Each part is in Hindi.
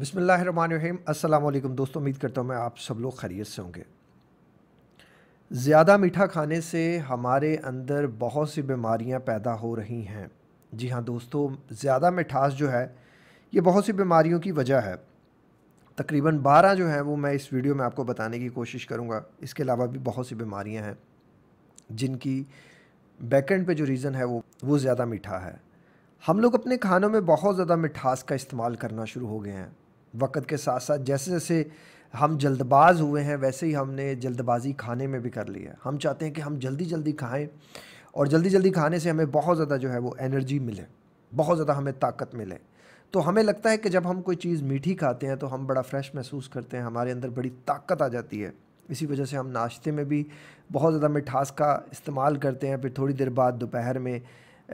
अस्सलाम वालेकुम दोस्तों उम्मीद करता हूँ मैं आप सब लोग खैरियत से होंगे ज़्यादा मीठा खाने से हमारे अंदर बहुत सी बीमारियाँ पैदा हो रही हैं जी हाँ दोस्तों ज़्यादा मिठास जो है ये बहुत सी बीमारियों की वजह है तकरीबन बारह जो है वो मैं इस वीडियो में आपको बताने की कोशिश करूँगा इसके अलावा भी बहुत सी बीमारियाँ हैं जिनकी बैकेंड पे जो रीज़न है वो वो ज़्यादा मीठा है हम लोग अपने खानों में बहुत ज़्यादा मिठास का इस्तेमाल करना शुरू हो गए हैं वक्त के साथ साथ जैसे जैसे हम जल्दबाज हुए हैं वैसे ही हमने जल्दबाजी खाने में भी कर ली है हम चाहते हैं कि हम जल्दी जल्दी खाएं और जल्दी जल्दी खाने से हमें बहुत ज़्यादा जो है वो एनर्जी मिले बहुत ज़्यादा हमें ताकत मिले तो हमें लगता है कि जब हम कोई चीज़ मीठी खाते हैं तो हम बड़ा फ्रेश महसूस करते हैं हमारे अंदर बड़ी ताकत आ जाती है इसी वजह से हम नाश्ते में भी बहुत ज़्यादा मिठास का इस्तेमाल करते हैं फिर थोड़ी देर बाद दोपहर में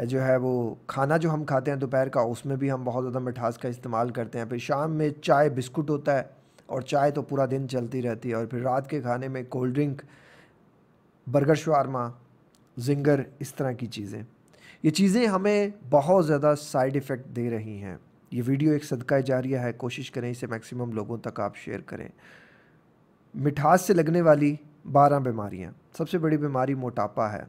जो है वो खाना जो हम खाते हैं दोपहर का उसमें भी हम बहुत ज़्यादा मिठास का इस्तेमाल करते हैं फिर शाम में चाय बिस्कुट होता है और चाय तो पूरा दिन चलती रहती है और फिर रात के खाने में cold drink burger shawarma zinger इस तरह की चीज़ें ये चीज़ें हमें बहुत ज़्यादा साइड इफ़ेक्ट दे रही हैं ये वीडियो एक सदका जारिया है कोशिश करें इसे मैक्सिमम लोगों तक आप शेयर करें मिठास से लगने वाली बारह बीमारियाँ सबसे बड़ी बीमारी मोटापा है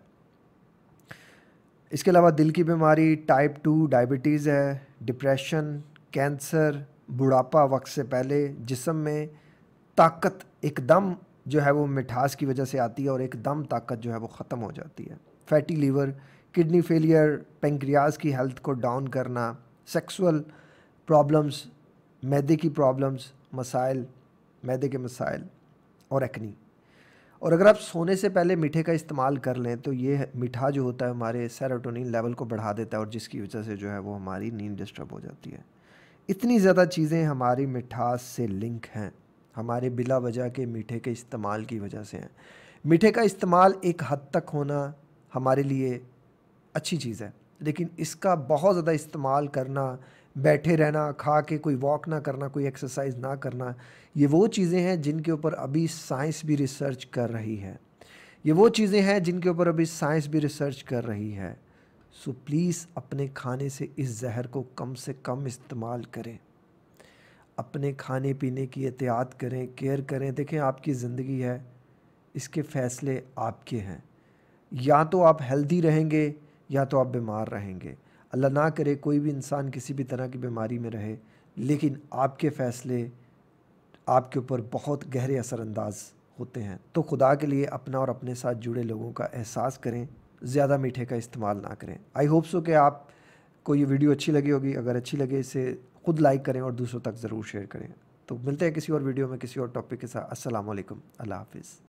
इसके अलावा दिल की बीमारी टाइप टू डायबिटीज़ है डिप्रेशन कैंसर बुढ़ापा वक्त से पहले जिसम में ताकत एकदम जो है वो मिठास की वजह से आती है और एकदम ताकत जो है वो ख़त्म हो जाती है fatty liver kidney failure pancreas की हेल्थ को डाउन करना सेक्सुअल प्रॉब्लम्स मैदे की प्रॉब्लम्स मसाइल मैदे के मसाइल और एक्नी और अगर आप सोने से पहले मीठे का इस्तेमाल कर लें तो ये मीठा जो होता है हमारे सेरोटोनिन लेवल को बढ़ा देता है और जिसकी वजह से जो है वो हमारी नींद डिस्टर्ब हो जाती है इतनी ज़्यादा चीज़ें हमारी मिठास से लिंक हैं हमारे बिला वजह के मीठे के इस्तेमाल की वजह से हैं मीठे का इस्तेमाल एक हद तक होना हमारे लिए अच्छी चीज़ है लेकिन इसका बहुत ज़्यादा इस्तेमाल करना बैठे रहना खा के कोई वॉक ना करना कोई एक्सरसाइज ना करना ये वो चीज़ें हैं जिनके ऊपर अभी साइंस भी रिसर्च कर रही है ये वो चीज़ें हैं जिनके ऊपर अभी साइंस भी रिसर्च कर रही है सो प्लीज़ अपने खाने से इस जहर को कम से कम इस्तेमाल करें अपने खाने पीने की एहतियात करें केयर करें देखें आपकी ज़िंदगी है इसके फ़ैसले आपके हैं या तो आप हेल्दी रहेंगे या तो आप बीमार रहेंगे अल्लाह ना करे कोई भी इंसान किसी भी तरह की बीमारी में रहे लेकिन आपके फ़ैसले आपके ऊपर बहुत गहरे असरानंदाज होते हैं तो खुदा के लिए अपना और अपने साथ जुड़े लोगों का एहसास करें ज़्यादा मीठे का इस्तेमाल ना करें आई होप सो कि आप को ये वीडियो अच्छी लगी होगी अगर अच्छी लगे इसे खुद लाइक करें और दूसरों तक ज़रूर शेयर करें तो मिलते हैं किसी और वीडियो में किसी और टॉपिक के साथ असलम अल्लाह हाफिज़